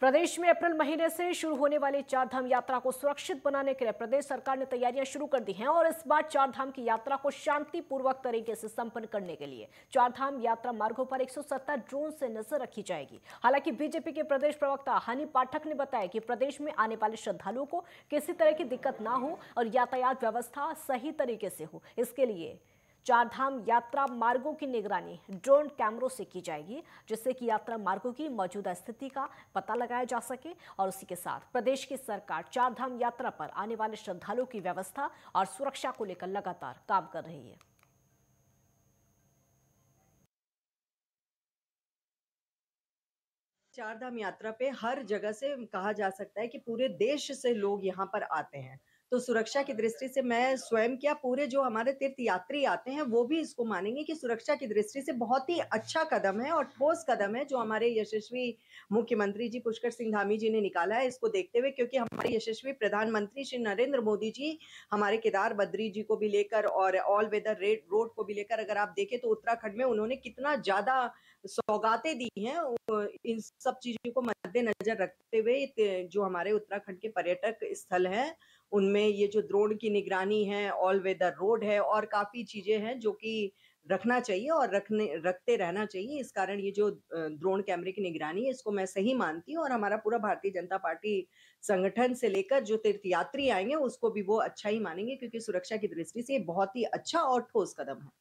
प्रदेश में अप्रैल महीने से शुरू होने वाली चारधाम यात्रा को सुरक्षित बनाने के लिए प्रदेश सरकार ने तैयारियां शुरू कर दी हैं और इस बार चारधाम की यात्रा को शांतिपूर्वक तरीके से संपन्न करने के लिए चारधाम यात्रा मार्गों पर 170 ड्रोन से नजर रखी जाएगी हालांकि बीजेपी के प्रदेश प्रवक्ता हनी पाठक ने बताया कि प्रदेश में आने वाले श्रद्धालुओं को किसी तरह की दिक्कत ना हो और यातायात व्यवस्था सही तरीके से हो इसके लिए चारधाम यात्रा मार्गों की निगरानी ड्रोन कैमरों से की जाएगी जिससे कि यात्रा मार्गों की मौजूदा स्थिति का पता लगाया जा सके और उसी के साथ प्रदेश की सरकार चारधाम यात्रा पर आने वाले श्रद्धालुओं की व्यवस्था और सुरक्षा को लेकर लगातार काम कर रही है चारधाम यात्रा पे हर जगह से कहा जा सकता है कि पूरे देश से लोग यहाँ पर आते हैं तो सुरक्षा की दृष्टि से मैं स्वयं क्या पूरे जो हमारे तीर्थ यात्री आते हैं वो भी इसको मानेंगे कि सुरक्षा की दृष्टि से बहुत ही अच्छा कदम है और ठोस कदम है जो हमारे यशस्वी मुख्यमंत्री जी पुष्कर सिंह धामी जी ने निकाला है इसको देखते हुए क्योंकि हमारे यशस्वी प्रधानमंत्री श्री नरेंद्र मोदी जी हमारे केदार बद्री जी को भी लेकर और ऑल वेदर रेड रोड को भी लेकर अगर आप देखें तो उत्तराखंड में उन्होंने कितना ज्यादा सौगातें दी हैं इन सब चीजों को मद्देनजर रखते हुए जो हमारे उत्तराखंड के पर्यटक स्थल हैं उनमें ये जो द्रोण की निगरानी है ऑल वेदर रोड है और काफ़ी चीज़ें हैं जो कि रखना चाहिए और रखने रखते रहना चाहिए इस कारण ये जो द्रोण कैमरे की निगरानी है इसको मैं सही मानती हूँ और हमारा पूरा भारतीय जनता पार्टी संगठन से लेकर जो तीर्थयात्री आएंगे उसको भी वो अच्छा ही मानेंगे क्योंकि सुरक्षा की दृष्टि से ये बहुत ही अच्छा और ठोस कदम है